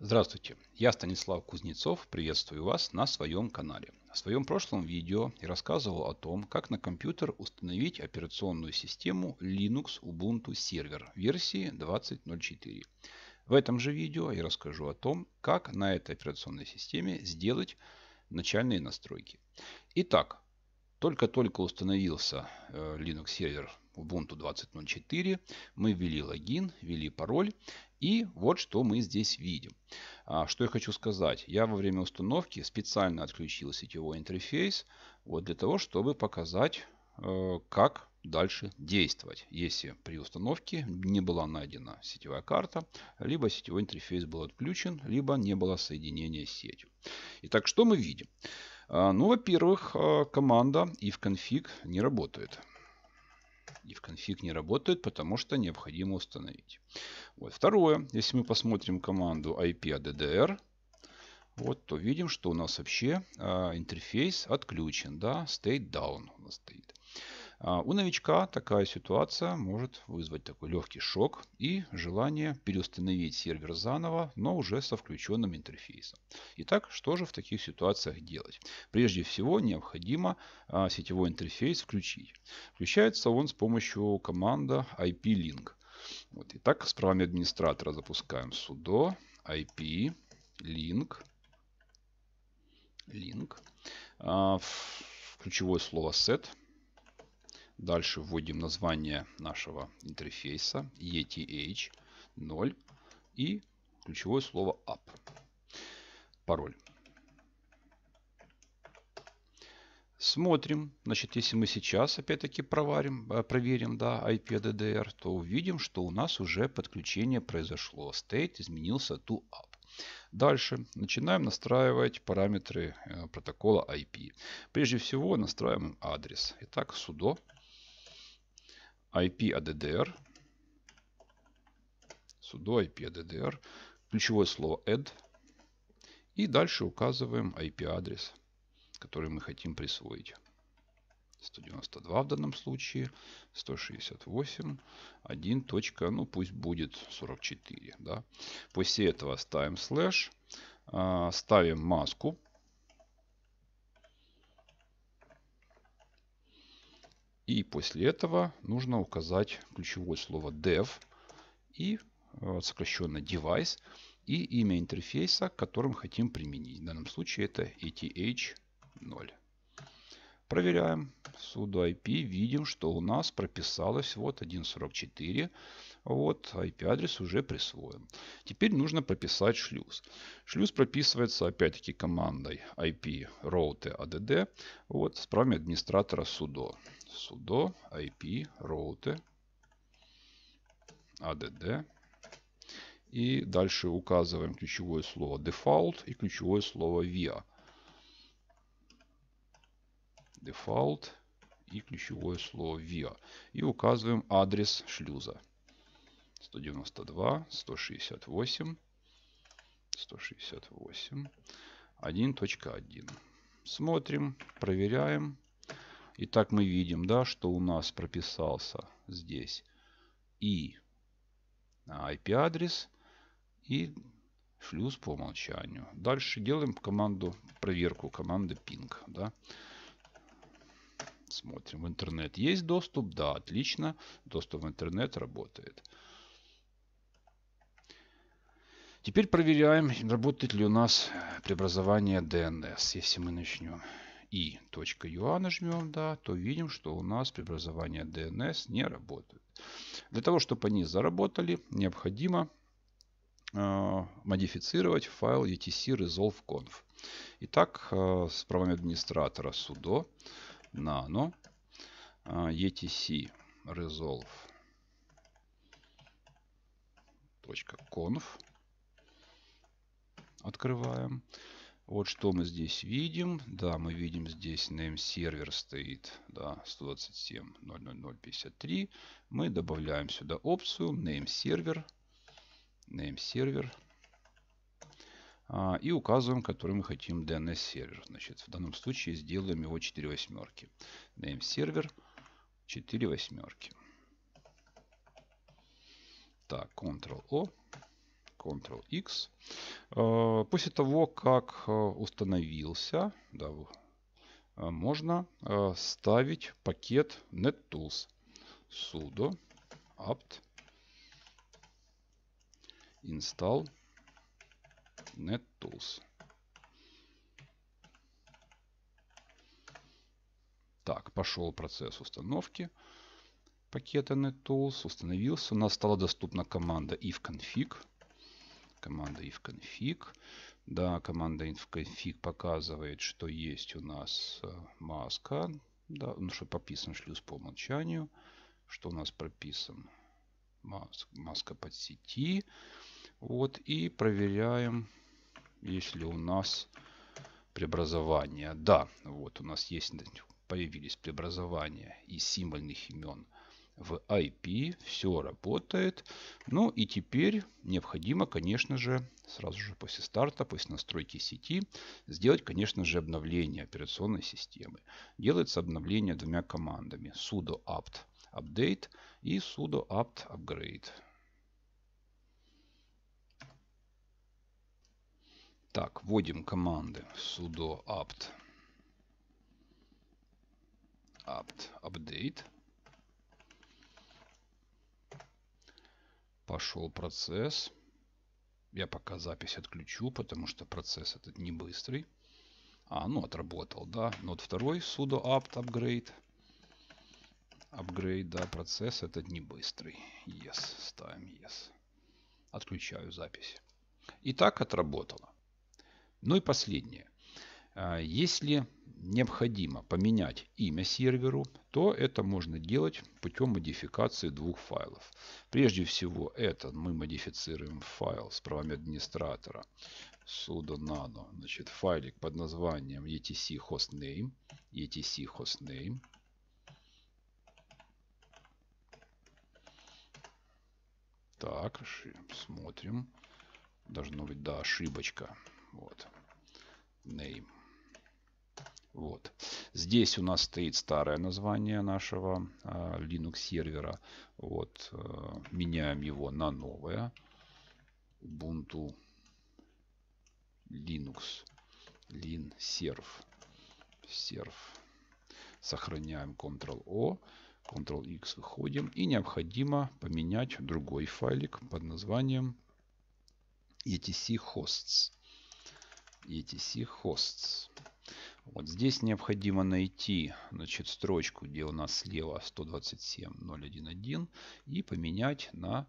Здравствуйте, я Станислав Кузнецов, приветствую вас на своем канале. В своем прошлом видео я рассказывал о том, как на компьютер установить операционную систему Linux Ubuntu Server версии 20.04. В этом же видео я расскажу о том, как на этой операционной системе сделать начальные настройки. Итак, только-только установился э, Linux Server Ubuntu 20.04, мы ввели логин, ввели пароль и вот что мы здесь видим. А, что я хочу сказать. Я во время установки специально отключил сетевой интерфейс вот для того, чтобы показать, э, как дальше действовать, если при установке не была найдена сетевая карта, либо сетевой интерфейс был отключен, либо не было соединения с сетью. Итак, что мы видим? А, ну, во-первых, э, команда ifconfig не работает и в конфиг не работает, потому что необходимо установить. Вот. Второе, если мы посмотрим команду IP-ADDR, вот, то видим, что у нас вообще э, интерфейс отключен, да, state down у нас стоит. А у новичка такая ситуация может вызвать такой легкий шок и желание переустановить сервер заново, но уже со включенным интерфейсом. Итак, что же в таких ситуациях делать? Прежде всего необходимо а, сетевой интерфейс включить. Включается он с помощью команды IP-link. Вот, итак, с правами администратора запускаем sudo IP link link. А, ключевое слово set Дальше вводим название нашего интерфейса ETH 0 и ключевое слово app. Пароль. Смотрим. Значит, если мы сейчас опять-таки проварим, э, проверим да, IP DDR, то увидим, что у нас уже подключение произошло. State изменился to app. Дальше начинаем настраивать параметры э, протокола IP. Прежде всего настраиваем адрес. Итак, sudo IP ADDR, sudo IP ADDR, ключевое слово add, и дальше указываем IP-адрес, который мы хотим присвоить. 192 в данном случае, 168, 1. Точка, ну пусть будет 44. Да? После этого ставим слэш, а, ставим маску И после этого нужно указать ключевое слово dev и э, сокращенно device и имя интерфейса, которым хотим применить. В данном случае это ETH0. Проверяем sudo IP. Видим, что у нас прописалось вот 1.44. Вот IP-адрес уже присвоен. Теперь нужно прописать шлюз. Шлюз прописывается опять-таки командой IP route add. Вот с правами администратора sudo sudo IP route add. И дальше указываем ключевое слово default и ключевое слово via. Default и ключевое слово via. И указываем адрес шлюза. 192, 168, 168, 1.1. Смотрим, проверяем. Итак, мы видим, да, что у нас прописался здесь и IP-адрес, и шлюз по умолчанию. Дальше делаем команду, проверку команды ping. Да. Смотрим, в интернет есть доступ? Да, отлично. Доступ в интернет работает. Теперь проверяем, работает ли у нас преобразование DNS, если мы начнем i.ua нажмем, да, то видим, что у нас преобразования DNS не работают. Для того, чтобы они заработали, необходимо э, модифицировать файл etc resolve.conf. Итак, э, с правами администратора sudo nano э, etc resolve.conf открываем. Вот что мы здесь видим. Да, мы видим здесь name сервер стоит, да, 127.0.0.53. Мы добавляем сюда опцию name server, name server И указываем, который мы хотим DNS сервер. Значит, в данном случае сделаем его 4 восьмерки. Name сервер 4 восьмерки. Так, Ctrl-O. Ctrl-X. Э, после того, как э, установился, да, э, можно ставить пакет NetTools sudo apt install NetTools. Так, пошел процесс установки пакета NetTools, установился. У нас стала доступна команда ifconfig команда ifconfig. Да, команда ifconfig показывает, что есть у нас э, маска, да, ну что прописан шлюз по умолчанию, что у нас прописан Мас, маска под сети. Вот и проверяем, есть ли у нас преобразование. Да, вот у нас есть появились преобразования из символьных имен – в IP, все работает. Ну и теперь необходимо, конечно же, сразу же после старта, после настройки сети, сделать, конечно же, обновление операционной системы. Делается обновление двумя командами sudo apt update и sudo apt upgrade. Так, вводим команды sudo apt apt update Пошел процесс. Я пока запись отключу, потому что процесс этот не быстрый. А, ну отработал, да. Нод ну, второй, sudo apt upgrade. Upgrade, да, процесс этот не быстрый. Yes, ставим yes. Отключаю запись. И так отработало. Ну и последнее. А если необходимо поменять имя серверу, то это можно делать путем модификации двух файлов. Прежде всего, это мы модифицируем файл с правами администратора sudo nano, значит, файлик под названием etc hostname, etc hostname. Так, смотрим. Должно быть, да, ошибочка. Вот. Name. Вот. Здесь у нас стоит старое название нашего э, Linux сервера. Вот. Э, меняем его на новое. Ubuntu Linux linserv serv. Сохраняем Ctrl-O. Ctrl-X выходим. И необходимо поменять другой файлик под названием etc hosts. etc hosts. Вот здесь необходимо найти значит, строчку, где у нас слева 127.0.1.1 и поменять на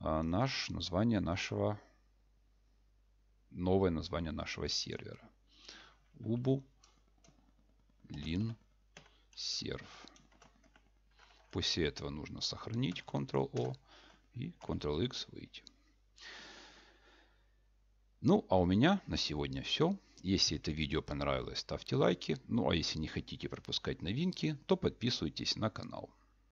а, наш, название нашего новое название нашего сервера. Ubu Lin Serv. После этого нужно сохранить Ctrl-O и Ctrl-X выйти. Ну, а у меня на сегодня все. Если это видео понравилось, ставьте лайки. Ну а если не хотите пропускать новинки, то подписывайтесь на канал.